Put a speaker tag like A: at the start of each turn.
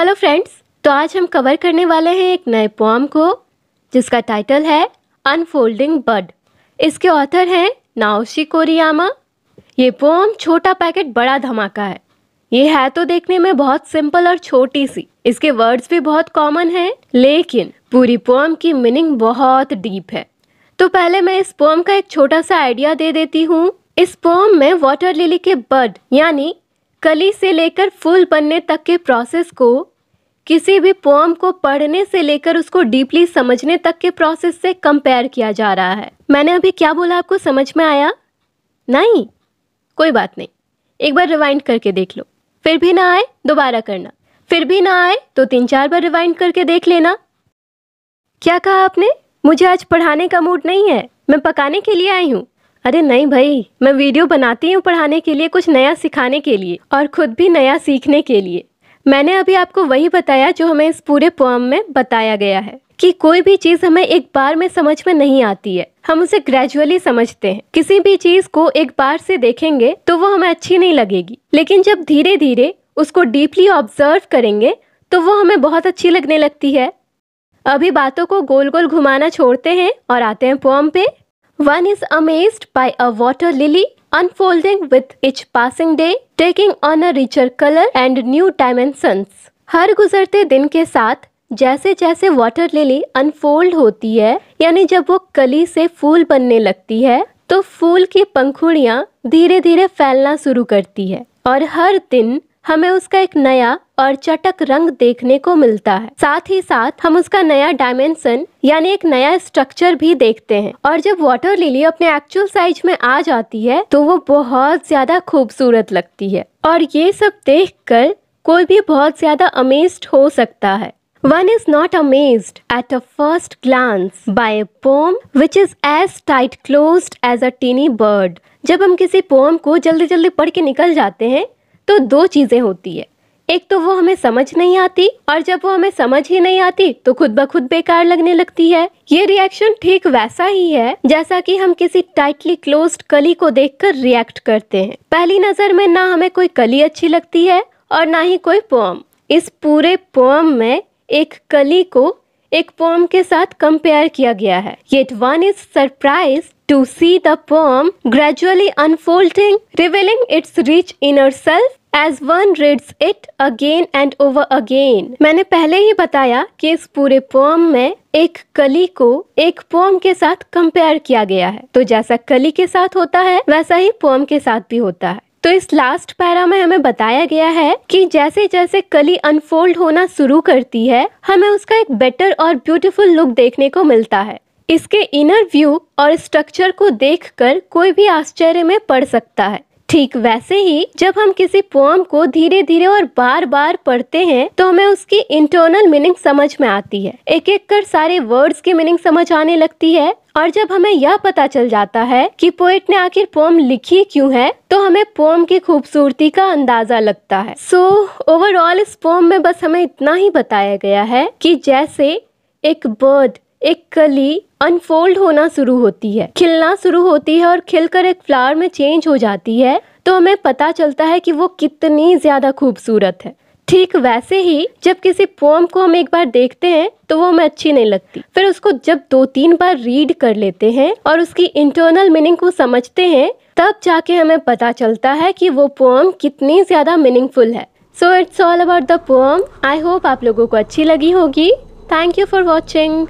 A: Hello friends तो आज हम कवर करने वाले हैं एक नए पोम को जिसका टाइटल है अनफोल्डिंग बर्ड इसके ऑथर हैं नाओशी कोरियामा ये पोम छोटा पैकेट बड़ा धमाका है ये है तो देखने में बहुत सिंपल और छोटी सी इसके वर्ड्स भी बहुत कॉमन हैं लेकिन पूरी पोम की मीनिंग बहुत डीप है तो पहले मैं इस पोम का एक छोटा सा आइडिया दे देती हूँ इस पोम में वाटर लिली के बर्ड यानी कली से लेकर फूल बनने तक के प्रोसेस को किसी भी पोम को पढ़ने से लेकर उसको डीपली समझने तक के प्रोसेस से कंपेयर किया जा रहा है मैंने अभी क्या बोला आपको समझ में आया नहीं कोई बात नहीं एक बार रिवाइंड करके देख लो फिर भी ना आए दोबारा करना फिर भी ना आए तो तीन चार बार रिवाइंड करके देख लेना क्या कहा आपने मुझे आज पढ़ाने का मूड नहीं है मैं पकाने के लिए आई हूँ अरे नहीं भाई मैं वीडियो बनाती हूँ पढ़ाने के लिए कुछ नया सिखाने के लिए और खुद भी नया सीखने के लिए मैंने अभी आपको वही बताया जो हमें इस पूरे पोम में बताया गया है कि कोई भी चीज़ हमें एक बार में समझ में नहीं आती है हम उसे ग्रेजुअली समझते हैं किसी भी चीज़ को एक बार से देखेंगे तो वो हमें अच्छी नहीं लगेगी लेकिन जब धीरे धीरे उसको डीपली ऑब्जर्व करेंगे तो वो हमें बहुत अच्छी लगने लगती है अभी बातों को गोल गोल घुमाना छोड़ते हैं और आते हैं पोम पे One is amazed by a water lily unfolding with each passing day, taking on a richer color and new dimensions. हर गुजरते दिन के साथ जैसे जैसे वाटर लिली अनफोल्ड होती है यानी जब वो कली से फूल बनने लगती है तो फूल की पंखुड़ियाँ धीरे धीरे फैलना शुरू करती है और हर दिन हमें उसका एक नया और चटक रंग देखने को मिलता है साथ ही साथ हम उसका नया डायमेंशन यानी एक नया स्ट्रक्चर भी देखते हैं और जब वाटर लिली अपने एक्चुअल साइज में आ जाती है तो वो बहुत ज्यादा खूबसूरत लगती है और ये सब देख कर कोई भी बहुत ज्यादा अमेज हो सकता है one is not amaze at a first glance by a poem which is as tight closed as a teeny जब हम किसी पोम को जल्दी जल्दी पढ़ के निकल जाते हैं तो दो चीज़ें होती है एक तो वो हमें समझ नहीं आती और जब वो हमें समझ ही नहीं आती तो खुद ब खुद बेकार लगने लगती है ये रिएक्शन ठीक वैसा ही है जैसा कि हम किसी टाइटली क्लोज्ड कली को देखकर रिएक्ट करते हैं पहली नज़र में ना हमें कोई कली अच्छी लगती है और ना ही कोई पोम इस पूरे पोम में एक कली को एक पोम के साथ कंपेयर किया गया है yet one is surprise to see the poem gradually unfolding, revealing its rich inner self as one reads it again and over again मैंने पहले ही बताया कि इस पूरे पोम में एक कली को एक पोम के साथ कंपेयर किया गया है तो जैसा कली के साथ होता है वैसा ही पोम के साथ भी होता है तो इस लास्ट पैरा में हमें बताया गया है कि जैसे जैसे कली अनफोल्ड होना शुरू करती है हमें उसका एक बेटर और ब्यूटीफुल लुक देखने को मिलता है इसके इनर व्यू और स्ट्रक्चर को देखकर कोई भी आश्चर्य में पड़ सकता है ठीक वैसे ही जब हम किसी पोम को धीरे धीरे और बार बार पढ़ते हैं तो हमें उसकी इंटरनल मीनिंग समझ में आती है एक एक कर सारे वर्ड्स की मीनिंग समझ आने लगती है और जब हमें यह पता चल जाता है कि पोएट ने आखिर पोम लिखी क्यों है तो हमें पोम की खूबसूरती का अंदाजा लगता है सो so, ओवरऑल इस पोम में बस हमें इतना ही बताया गया है कि जैसे एक बर्ड एक कली अनफोल्ड होना शुरू होती है खिलना शुरू होती है और खिलकर एक फ्लावर में चेंज हो जाती है तो हमें पता चलता है कि वो कितनी ज़्यादा खूबसूरत है ठीक वैसे ही जब किसी पोम को हम एक बार देखते हैं तो वो हमें अच्छी नहीं लगती फिर उसको जब दो तीन बार रीड कर लेते हैं और उसकी इंटरनल मीनिंग को समझते हैं तब जाके हमें पता चलता है कि वो पोम कितनी ज़्यादा मीनिंगफुल है so it's all about the poem I hope आप लोगों को अच्छी लगी होगी थैंक यू फॉर वॉचिंग